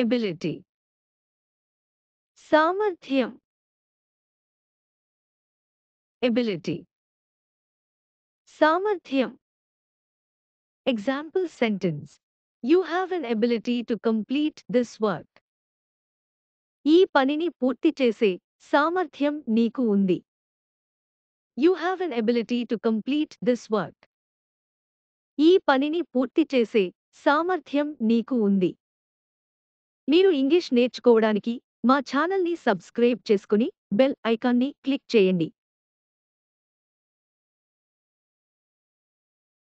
ability సామర్థ్యం ability సామర్థ్యం example sentence you have an ability to complete this work ఈ పనిని పూర్తి చేసే సామర్థ్యం నీకు ఉంది you have an ability to complete this work ఈ పనిని పూర్తి చేసే సామర్థ్యం నీకు ఉంది మీరు ఇంగ్లీష్ నేర్చుకోవడానికి మా ఛానల్ని సబ్స్క్రైబ్ చేసుకుని బెల్ ఐకాన్ని క్లిక్ చేయండి